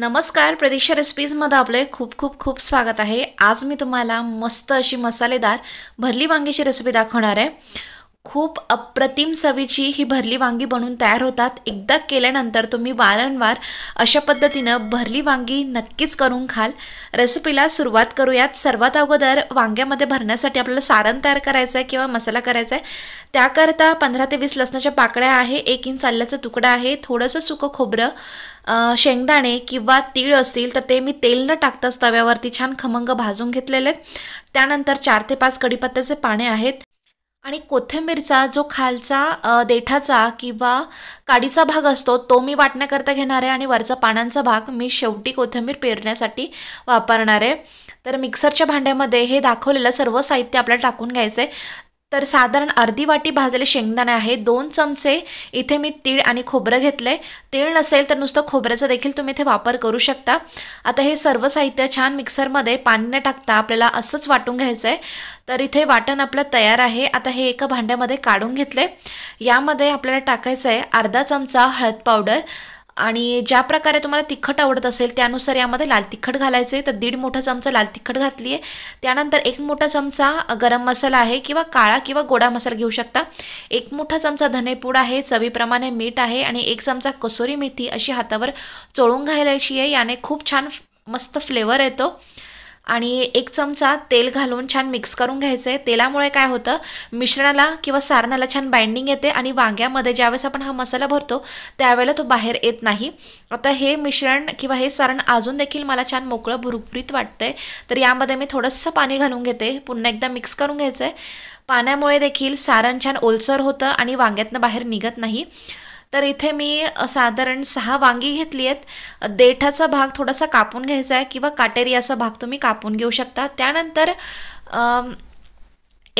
नमस्कार प्रतीक्षा रेसिपीजमध्ये आपले खूप खूप खूप स्वागत आहे आज मी तुम्हाला मस्त अशी मसालेदार भरली वांगीची रेसिपी दाखवणार आहे खूप अप्रतिम चवीची ही भरली वांगी बनवून तयार होतात एकदा केल्यानंतर तुम्ही वारंवार अशा पद्धतीनं भरली वांगी नक्कीच करून खाल रेसिपीला सुरुवात करूयात सर्वात अगोदर वांग्यामध्ये भरण्यासाठी आपल्याला सारण तयार करायचं आहे किंवा मसाला करायचा आहे त्याकरता पंधरा ते वीस लसणाच्या पाकळ्या आहे एक इंच आल्याचा तुकडा आहे थोडंसं सुकं खोबरं शेंगदाणे किंवा तीळ असतील तर ते मी तेल न टाकताच तव्यावरती छान खमंग भाजून घेतलेले आहेत त्यानंतर चार ते पाच कडीपत्त्याचे पाने आहेत आणि कोथिंबीरचा जो खालचा देठाचा किंवा काडीचा भाग असतो तो मी वाटण्याकरता घेणार आहे आणि वरचा पानांचा भाग मी शेवटी कोथिंबीर पेरण्यासाठी वापरणार आहे तर मिक्सरच्या भांड्यामध्ये हे दाखवलेलं सर्व साहित्य आपल्याला टाकून घ्यायचं आहे तर साधारण अर्धी वाटी भाजलेले शेंगदाणे आहे दोन चमचे इथे मी तीळ आणि खोबरं घेतलं आहे तीळ नसेल तर नुसतं खोबऱ्याचा देखील तुम्ही इथे वापर करू शकता आता हे सर्व साहित्य छान मिक्सरमध्ये पाणी न टाकता आपल्याला असंच वाटून घ्यायचं आहे तर इथे वाटण आपलं तयार आहे आता हे एका भांड्यामध्ये काढून घेतलं आहे यामध्ये आपल्याला टाकायचं आहे अर्धा चमचा हळद पावडर आणि ज्या प्रकारे तुम्हाला तिखट आवडत असेल त्यानुसार यामध्ये लाल तिखट घालायचे तर दीड मोठा चमचा लाल तिखट घातली आहे त्यानंतर एक मोठा चमचा गरम मसाला आहे किंवा काळा किंवा गोडा मसाला घेऊ शकता एक मोठा चमचा धनेपूड आहे चवीप्रमाणे मीठ आहे आणि एक चमचा कसोरी मेथी अशी हातावर चोळून घालायची आहे याने खूप छान मस्त फ्लेवर येतो आणि एक चमचा तेल घालून छान मिक्स करून घ्यायचं आहे तेलामुळे काय होतं मिश्रणाला किंवा सारणाला छान बाइंडिंग येते आणि वांग्यामध्ये ज्यावेळेस आपण हा मसाला भरतो त्यावेळेला तो बाहेर येत नाही आता हे मिश्रण किंवा हे सारण अजून देखील मला छान मोकळं भुरभुरीत वाटतंय तर यामध्ये मी थोडंसं पाणी घालून घेते पुन्हा एकदा मिक्स करून घ्यायचं आहे पाण्यामुळे देखील सारण छान ओलसर होतं आणि वांग्यातनं बाहेर निघत नाही तर इथे मी साधारण सहा वांगी घेतली आहेत देठाचा भाग थोडासा कापून घ्यायचा आहे किंवा काटेरी असा भाग तुम्ही कापून घेऊ शकता त्यानंतर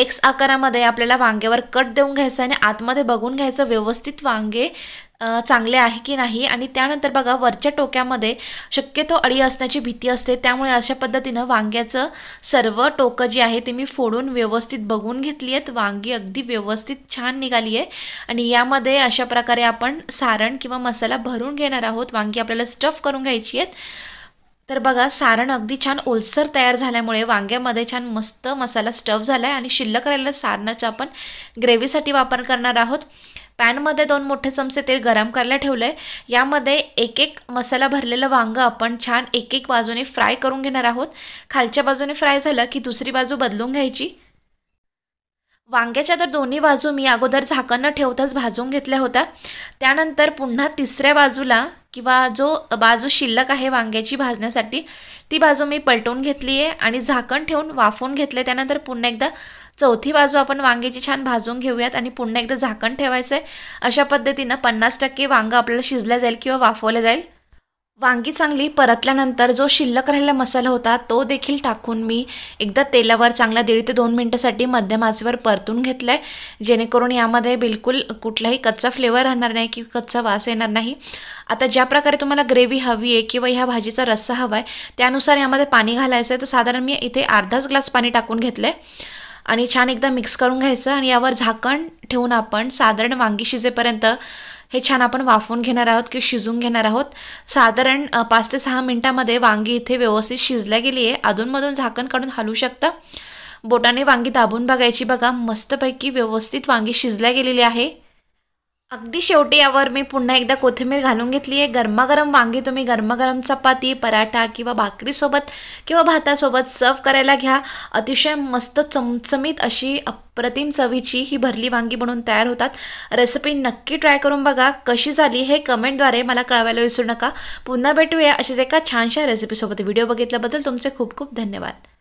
एक्स आकारामध्ये आपल्याला वांग्यावर कट देऊन घ्यायचं आणि आतमध्ये बघून घ्यायचं व्यवस्थित वांगे चांगले आहे की नाही आणि त्यानंतर बघा वरच्या टोक्यामध्ये शक्यतो अळी असण्याची भीती असते त्यामुळे अशा पद्धतीनं वांग्याचं सर्व टोकं जी आहे ते मी फोडून व्यवस्थित बघून घेतली आहेत वांगी अगदी व्यवस्थित छान निघाली आहे आणि यामध्ये अशा प्रकारे आपण सारण किंवा मसाला भरून घेणार आहोत वांगी आपल्याला स्टफ करून घ्यायची आहेत तर बघा सारण अगदी छान ओलसर तयार झाल्यामुळे वांग्यामध्ये छान मस्त मसाला स्टफ झाला आहे आणि शिल्लक राहिलेल्या सारणाचा आपण ग्रेव्हीसाठी वापर करणार आहोत पॅनमध्ये दोन मोठे चमचे तेल गरम करायला ठेवलं आहे यामध्ये एक एक मसाला भरलेलं वांग आपण छान एक एक बाजूने फ्राय करून घेणार आहोत खालच्या बाजूने फ्राय झालं की दुसरी बाजू बदलून घ्यायची वांग्याच्या तर दोन्ही बाजू मी अगोदर झाकण न ठेवताच भाजून घेतल्या होत्या त्यानंतर पुन्हा तिसऱ्या बाजूला किंवा जो बाजू शिल्लक आहे वांग्याची भाजण्यासाठी ती बाजू मी पलटवून घेतली आहे आणि झाकण ठेवून वाफवून घेतले त्यानंतर पुन्हा एकदा चौथी बाजू आपण वांग्याची छान भाजून घेऊयात आणि पुन्हा एकदा झाकण ठेवायचं आहे अशा पद्धतीनं पन्नास टक्के वांगं आपल्याला शिजल्या जाईल किंवा वाफवल्या जाईल वांगी चांगली परतल्यानंतर जो शिल्लक राहिला मसाला होता तो देखील टाकून मी एकदा तेलावर चांगला दीड ते दोन मिनटासाठी मध्यम आचेवर परतून घेतलं आहे जेणेकरून यामध्ये बिलकुल कुठलाही कच्चा फ्लेवर राहणार नाही किंवा कच्चा वास येणार नाही आता ज्या प्रकारे तुम्हाला ग्रेव्ही हवी आहे किंवा ह्या भाजीचा रस्सा हवा आहे त्यानुसार यामध्ये पाणी घालायचं आहे तर साधारण मी इथे अर्धाच ग्लास पाणी टाकून घेतलं आणि छान एकदा मिक्स करून घ्यायचं आणि यावर झाकण ठेवून आपण साधारण वांगी शिजेपर्यंत हे छान आपण वाफवून घेणार आहोत किंवा शिजून घेणार आहोत साधारण पाच ते सहा मिनटामध्ये वांगी इथे व्यवस्थित शिजल्या गेली आहे अधूनमधून झाकण काढून हलू शकता बोटाने वांगी दाबून बघायची बघा मस्तपैकी व्यवस्थित वांगी शिजल्या गेलेली आहे अगदी शेवटी यावर मी पुन्हा एकदा कोथिंबीर घालून घेतली आहे गरमागरम वांगी तुम्ही गरमागरम चपाती पराठा किंवा भाकरीसोबत किंवा भातासोबत सर्व करायला घ्या अतिशय मस्त चमचमीत अशी अप्रतिम चवीची ही भरली वांगी म्हणून तयार होतात रेसिपी नक्की ट्राय करून बघा कशी झाली हे कमेंटद्वारे मला कळवायला विसरू नका पुन्हा भेटूया अशीच एका छानशा रेसिपीसोबत व्हिडिओ बघितल्याबद्दल तुमचे खूप खूप धन्यवाद